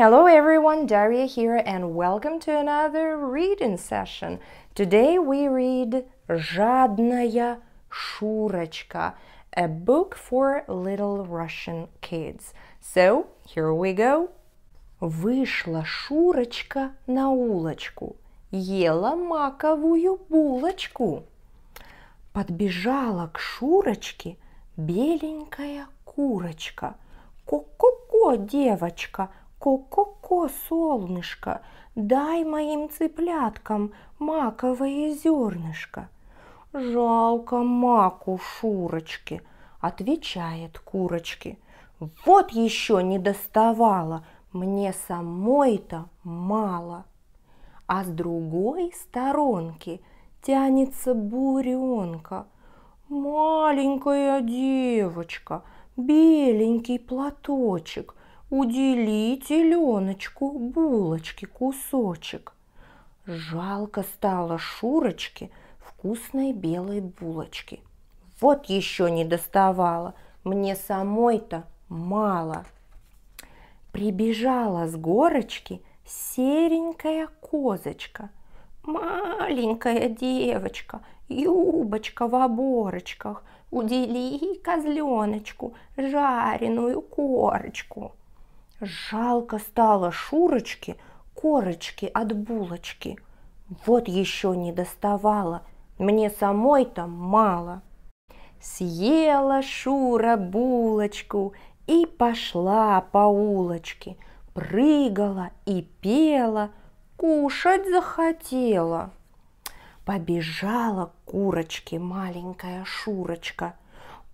Hello everyone, Daria here and welcome to another reading session. Today we read Жадная Шурочка, a book for little Russian kids. So, here we go. Вышла Шурочка на улочку, ела маковую булочку. Подбежала к Шурочке беленькая курочка. Ку-ку-ку, девочка, «Ко-ко-ко, солнышко, дай моим цыпляткам маковое зернышко». «Жалко маку, Шурочки», — отвечает курочки. «Вот еще не доставала мне самой-то мало». А с другой сторонки тянется буренка. Маленькая девочка, беленький платочек, Удели теленочку булочки кусочек. Жалко стало Шурочке вкусной белой булочки. Вот еще не доставала, мне самой-то мало. Прибежала с горочки серенькая козочка, маленькая девочка, юбочка в оборочках, удели козленочку жареную корочку. Жалко стало Шурочки корочки от булочки. Вот еще не доставала, мне самой-то мало. Съела Шура булочку и пошла по улочке, прыгала и пела, кушать захотела. Побежала к курочке маленькая Шурочка.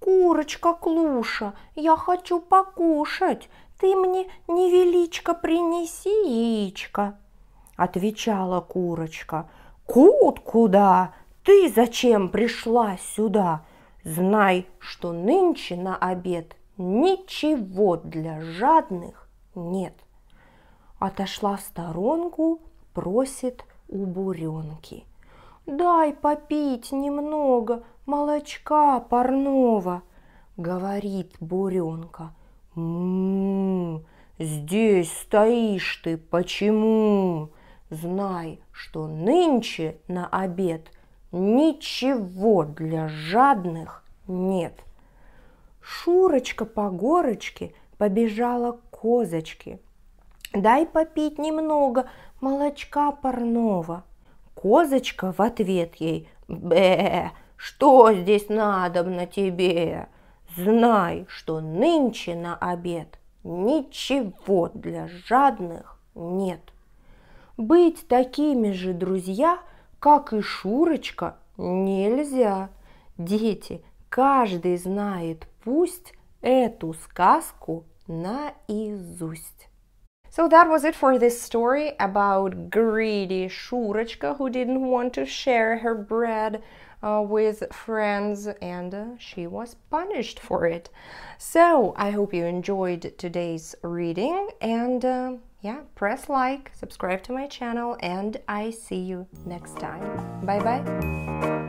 Курочка Клуша, я хочу покушать, ты мне невеличко принеси яичко!» Отвечала курочка. «Кут куда? Ты зачем пришла сюда? Знай, что нынче на обед ничего для жадных нет!» Отошла в сторонку, просит у буренки. «Дай попить немного молочка парного!» — говорит буренка – здесь стоишь ты, почему? Знай, что нынче на обед ничего для жадных нет». Шурочка по горочке побежала к козочке. «Дай попить немного молочка парного». Козочка в ответ ей «Бе, что здесь надо на тебе?» Знай, что нынче на обед ничего для жадных нет. Быть такими же друзья, как и Шурочка, нельзя. Дети, каждый знает пусть эту сказку наизусть. So that was it for this story about greedy Shurechka who didn't want to share her bread uh, with friends and uh, she was punished for it. So I hope you enjoyed today's reading and uh, yeah, press like, subscribe to my channel and I see you next time. Bye bye.